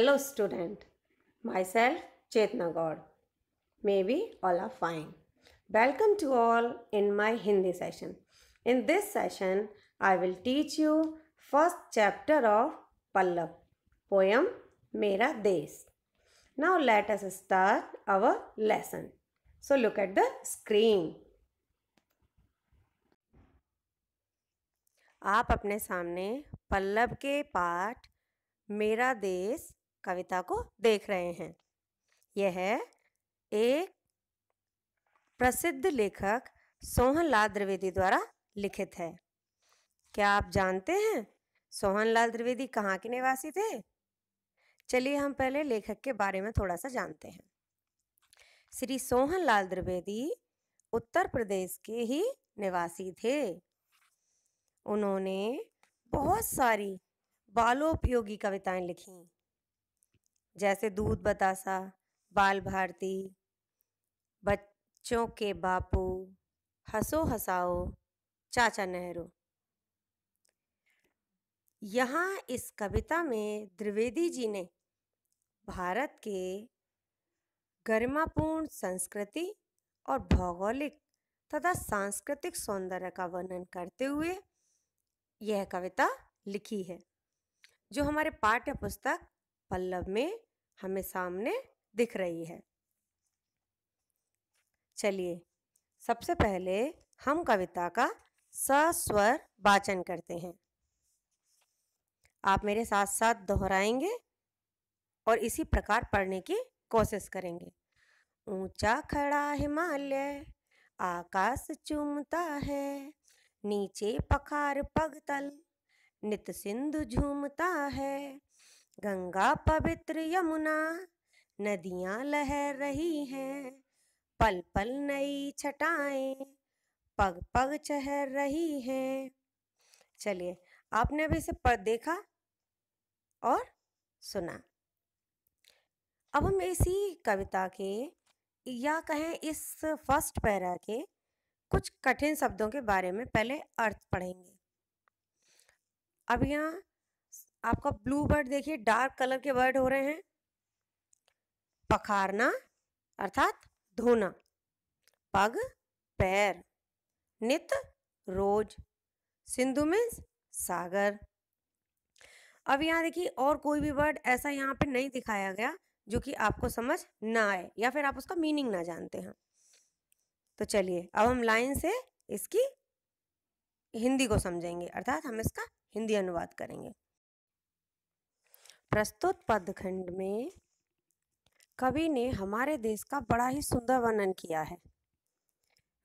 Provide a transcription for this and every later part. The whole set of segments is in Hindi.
Hello student, myself Chetna Gaur. Maybe all are fine. Welcome to all in my Hindi session. In this session, I will teach you first chapter of Pallab poem Mera Desh. Now let us start our lesson. So look at the screen. आप अपने सामने पल्लव के पाठ मेरा देश कविता को देख रहे हैं यह एक प्रसिद्ध लेखक सोहनलाल द्विवेदी द्वारा लिखित है क्या आप जानते हैं सोहनलाल द्विवेदी कहाँ के निवासी थे चलिए हम पहले लेखक के बारे में थोड़ा सा जानते हैं श्री सोहनलाल द्विवेदी उत्तर प्रदेश के ही निवासी थे उन्होंने बहुत सारी बालोपयोगी कविताएं लिखीं जैसे दूध बतासा बाल भारती बच्चों के बापू हंसो हसाओ चाचा नेहरू यहाँ इस कविता में द्विवेदी जी ने भारत के गरिमापूर्ण संस्कृति और भौगोलिक तथा सांस्कृतिक सौंदर्य का वर्णन करते हुए यह कविता लिखी है जो हमारे पाठ्य पुस्तक पल्लव में हमें सामने दिख रही है चलिए सबसे पहले हम कविता का सस्वर वाचन करते हैं आप मेरे साथ साथ दोहराएंगे और इसी प्रकार पढ़ने की कोशिश करेंगे ऊंचा खड़ा हिमालय आकाश चूमता है नीचे पखार पगतल नित सिंधु झूमता है गंगा पवित्र यमुना नदियां लहर रही हैं पल पल नई छटाएं पग पग चहर रही हैं चलिए आपने अभी इसे पर देखा और सुना अब हम इसी कविता के या कहें इस फर्स्ट पैरा के कुछ कठिन शब्दों के बारे में पहले अर्थ पढ़ेंगे अब यहाँ आपका ब्लू बर्ड देखिए डार्क कलर के बर्ड हो रहे हैं पखारना अर्थात धोना पग पैर नित रोज सिंधु मीन्स सागर अब यहाँ देखिए और कोई भी वर्ड ऐसा यहाँ पे नहीं दिखाया गया जो कि आपको समझ ना आए या फिर आप उसका मीनिंग ना जानते हैं तो चलिए अब हम लाइन से इसकी हिंदी को समझेंगे अर्थात हम इसका हिंदी अनुवाद करेंगे प्रस्तुत पदखंड में कवि ने हमारे देश का बड़ा ही सुंदर वर्णन किया है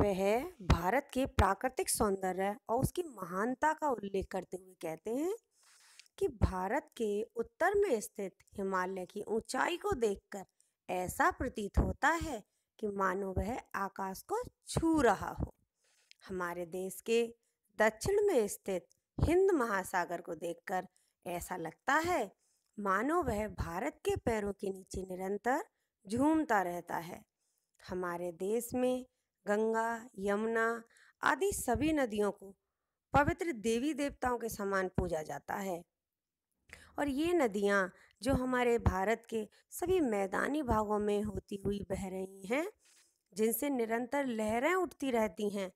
वह भारत के प्राकृतिक सौंदर्य और उसकी महानता का उल्लेख करते हुए कहते हैं कि भारत के उत्तर में स्थित हिमालय की ऊंचाई को देखकर ऐसा प्रतीत होता है कि मानो वह आकाश को छू रहा हो हमारे देश के दक्षिण में स्थित हिंद महासागर को देखकर ऐसा लगता है मानो वह भारत के पैरों के नीचे निरंतर झूमता रहता है हमारे देश में गंगा यमुना आदि सभी नदियों को पवित्र देवी देवताओं के समान पूजा जाता है और ये नदियाँ जो हमारे भारत के सभी मैदानी भागों में होती हुई बह रही हैं जिनसे निरंतर लहरें उठती रहती हैं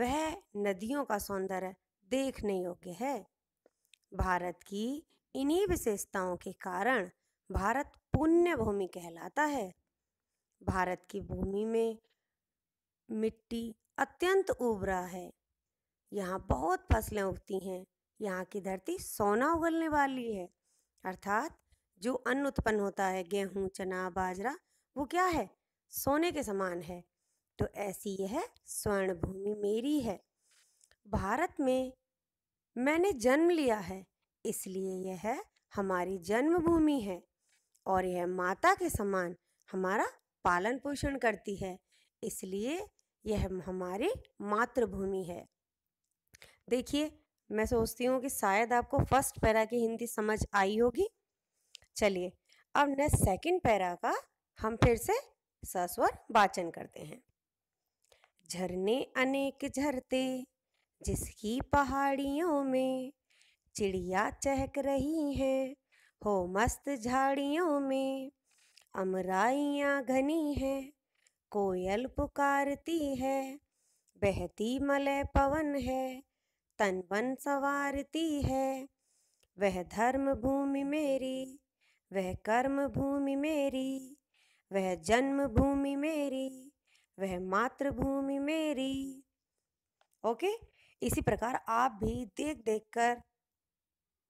वह नदियों का सौंदर्य देखने योग्य है भारत की इन्हीं विशेषताओं के कारण भारत पुण्य भूमि कहलाता है भारत की भूमि में मिट्टी अत्यंत उबरा है यहाँ बहुत फसलें उगती हैं यहाँ की धरती सोना उगलने वाली है अर्थात जो अन्न उत्पन्न होता है गेहूँ चना बाजरा वो क्या है सोने के समान है तो ऐसी यह स्वर्ण भूमि मेरी है भारत में मैंने जन्म लिया है इसलिए यह हमारी जन्मभूमि है और यह माता के समान हमारा पालन पोषण करती है इसलिए यह हमारी मातृभूमि है देखिए मैं सोचती हूँ कि शायद आपको फर्स्ट पैरा की हिंदी समझ आई होगी चलिए अब नेक्स्ट सेकंड पैरा का हम फिर से सस्वर वाचन करते हैं झरने अनेक झरते जिसकी पहाड़ियों में चिड़िया चहक रही है हो मस्त झाड़ियों में अमराइयाँ घनी है कोयल पुकारती है बहती मलय पवन है तन बन संवारती है वह धर्म भूमि मेरी वह कर्म भूमि मेरी वह जन्म भूमि मेरी वह मातृभूमि मेरी ओके इसी प्रकार आप भी देख देख कर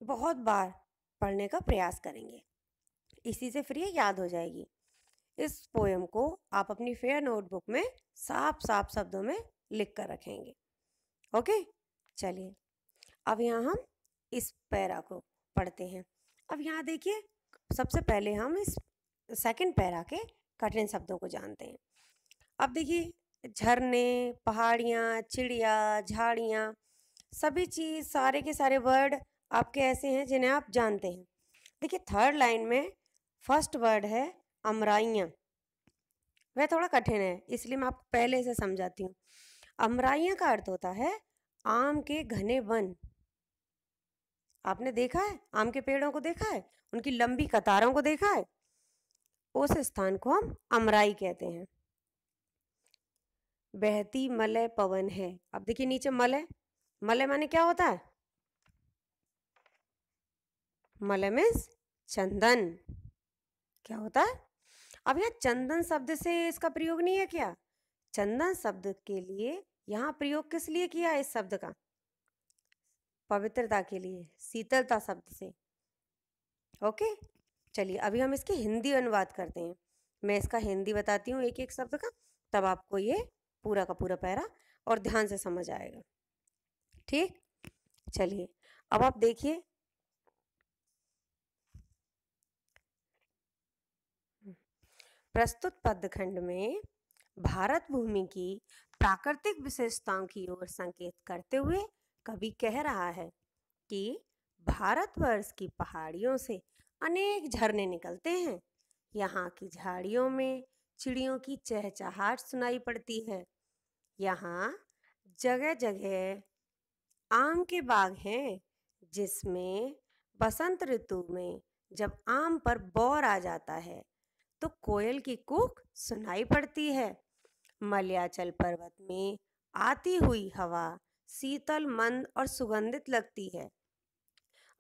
बहुत बार पढ़ने का प्रयास करेंगे इसी से फिर ये याद हो जाएगी इस पोएम को आप अपनी फेयर नोटबुक में साफ साफ शब्दों में लिख कर रखेंगे ओके चलिए अब यहाँ हम इस पैरा को पढ़ते हैं अब यहाँ देखिए सबसे पहले हम इस सेकंड पैरा के कठिन शब्दों को जानते हैं अब देखिए झरने पहाड़ियाँ चिड़िया झाड़ियाँ सभी चीज़ सारे के सारे वर्ड आपके ऐसे हैं जिन्हें आप जानते हैं देखिए थर्ड लाइन में फर्स्ट वर्ड है अमराइयाँ वह थोड़ा कठिन है इसलिए मैं आपको पहले से समझाती हूँ अमराइयाँ का अर्थ होता है आम के घने वन आपने देखा है आम के पेड़ों को देखा है उनकी लंबी कतारों को देखा है उस स्थान को हम अमराई कहते हैं बहती मलय पवन है अब देखिए नीचे मलय मलय माने क्या होता है मलम इज चंदन क्या होता है अब यहाँ चंदन शब्द से इसका प्रयोग नहीं है क्या चंदन शब्द के लिए यहाँ प्रयोग किस लिए किया इस शब्द का पवित्रता के लिए शीतलता शब्द से ओके चलिए अभी हम इसके हिंदी अनुवाद करते हैं मैं इसका हिंदी बताती हूँ एक एक शब्द का तब आपको ये पूरा का पूरा पैरा और ध्यान से समझ आएगा ठीक चलिए अब आप देखिए प्रस्तुत पदखंड में भारत भूमि की प्राकृतिक विशेषताओं की ओर संकेत करते हुए कवि कह रहा है कि भारतवर्ष की पहाड़ियों से अनेक झरने निकलते हैं यहाँ की झाड़ियों में चिड़ियों की चहचहाट सुनाई पड़ती है यहाँ जगह जगह आम के बाग हैं जिसमें बसंत ऋतु में जब आम पर बौर आ जाता है तो कोयल की कूक सुनाई पड़ती है मलयाचल पर्वत में आती हुई हवा शीतल मंद और सुगंधित लगती है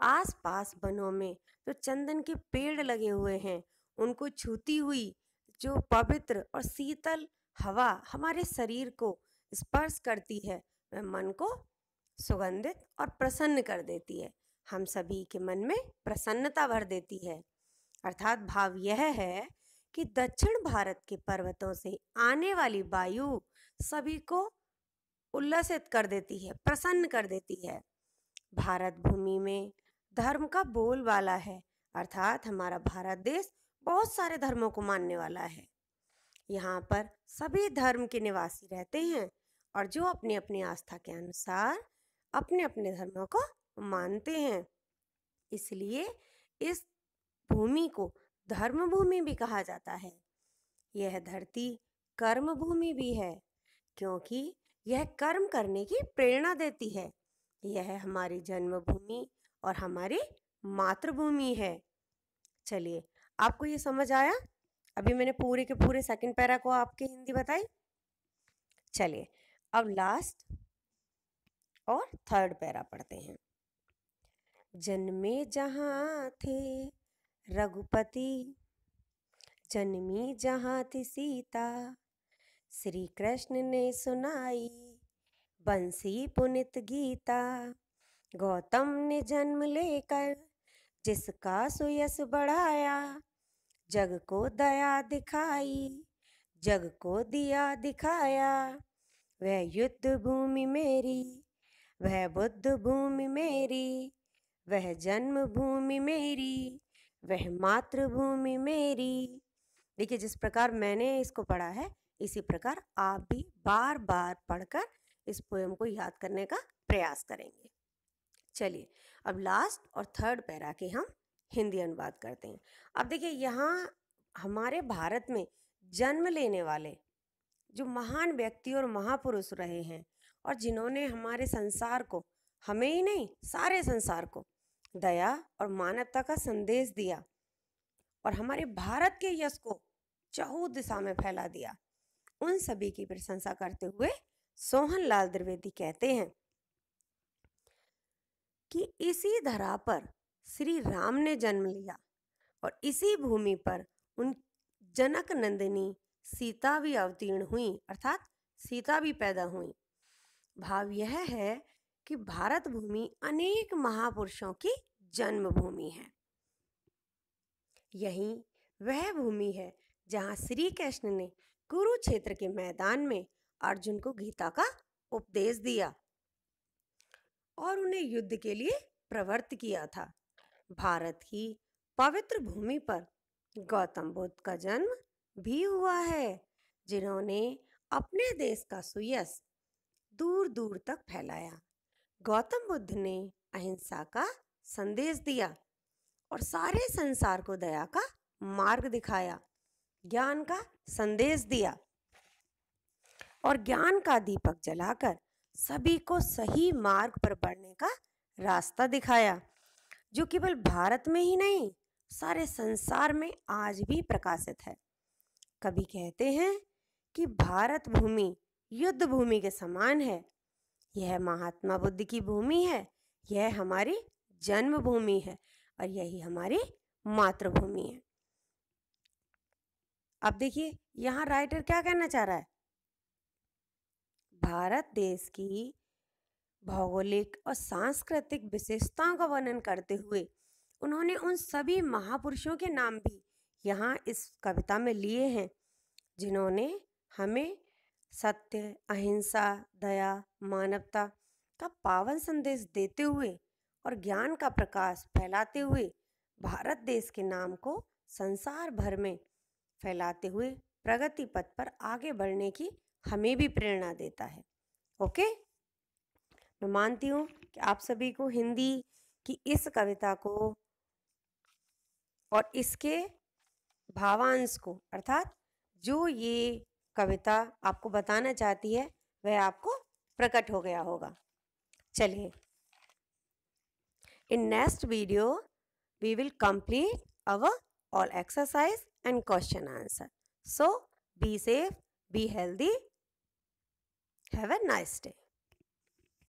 आसपास वनों में जो तो चंदन के पेड़ लगे हुए हैं उनको छूती हुई जो पवित्र और शीतल हवा हमारे शरीर को स्पर्श करती है वह मन को सुगंधित और प्रसन्न कर देती है हम सभी के मन में प्रसन्नता भर देती है अर्थात भाव यह है कि दक्षिण भारत के पर्वतों से आने वाली वायु सभी को उल्लसित कर देती है प्रसन्न कर देती है भारत भूमि में धर्म का बोलबाला है अर्थात हमारा भारत देश बहुत सारे धर्मों को मानने वाला है यहाँ पर सभी धर्म के निवासी रहते हैं और जो अपनी अपनी आस्था के अनुसार अपने अपने धर्मों को मानते हैं इसलिए इस भूमि को धर्मभूमि भी कहा जाता है यह धरती कर्म भूमि भी है क्योंकि यह कर्म करने की प्रेरणा देती है यह हमारी जन्मभूमि और हमारी मातृभूमि है चलिए आपको ये समझ आया अभी मैंने पूरे के पूरे सेकंड पैरा को आपकी हिंदी बताई चलिए अब लास्ट और थर्ड पैरा पढ़ते हैं जन्मे जहां थे रघुपति जन्मी जहाँ थी सीता श्री कृष्ण ने सुनाई बंसी पुनित गीता गौतम ने जन्म लेकर जिसका सुयस बढ़ाया जग को दया दिखाई जग को दिया दिखाया वह युद्ध भूमि मेरी वह बुद्ध भूमि मेरी वह जन्म भूमि मेरी वह मातृभूमि मेरी देखिए जिस प्रकार मैंने इसको पढ़ा है इसी प्रकार आप भी बार बार पढ़कर इस पोएम को याद करने का प्रयास करेंगे चलिए अब लास्ट और थर्ड पैरा के हम हिंदी अनुवाद करते हैं अब देखिए यहाँ हमारे भारत में जन्म लेने वाले जो महान व्यक्ति और महापुरुष रहे हैं और जिन्होंने हमारे संसार को हमें ही नहीं सारे संसार को दया और मानवता का संदेश दिया और हमारे भारत के यश को चहु दिशा में फैला दिया उन सभी की प्रशंसा करते हुए सोहन लाल द्विवेदी कहते हैं कि इसी धरा पर श्री राम ने जन्म लिया और इसी भूमि पर उन जनक नंदिनी सीता भी अवतीर्ण हुई अर्थात सीता भी पैदा हुई भाव यह है कि भारत भूमि अनेक महापुरुषों की जन्मभूमि है यही वह भूमि है जहाँ श्री कृष्ण ने कुरुक्षेत्र के मैदान में अर्जुन को गीता का उपदेश दिया और उन्हें युद्ध के लिए प्रवृत्त किया था भारत की पवित्र भूमि पर गौतम बुद्ध का जन्म भी हुआ है जिन्होंने अपने देश का सुयस दूर दूर तक फैलाया गौतम बुद्ध ने अहिंसा का संदेश दिया और सारे संसार को दया का मार्ग दिखाया ज्ञान का संदेश दिया और ज्ञान का दीपक जलाकर सभी को सही मार्ग पर बढ़ने का रास्ता दिखाया जो केवल भारत में ही नहीं सारे संसार में आज भी प्रकाशित है कभी कहते हैं कि भारत भूमि युद्ध भूमि के समान है यह महात्मा बुद्ध की भूमि है यह हमारी जन्मभूमि है और यही हमारी मातृभूमि है अब देखिए यहाँ राइटर क्या कहना चाह रहा है भारत देश की भौगोलिक और सांस्कृतिक विशेषताओं का वर्णन करते हुए उन्होंने उन सभी महापुरुषों के नाम भी यहाँ इस कविता में लिए हैं जिन्होंने हमें सत्य अहिंसा दया मानवता का पावन संदेश देते हुए और ज्ञान का प्रकाश फैलाते हुए भारत देश के नाम को संसार भर में फैलाते हुए प्रगति पथ पर आगे बढ़ने की हमें भी प्रेरणा देता है ओके मैं मानती हूँ कि आप सभी को हिंदी की इस कविता को और इसके भावांश को अर्थात जो ये कविता आपको बताना चाहती है वह आपको प्रकट हो गया होगा चलिए in next video we will complete our all exercise and question answer so be safe be healthy have a nice day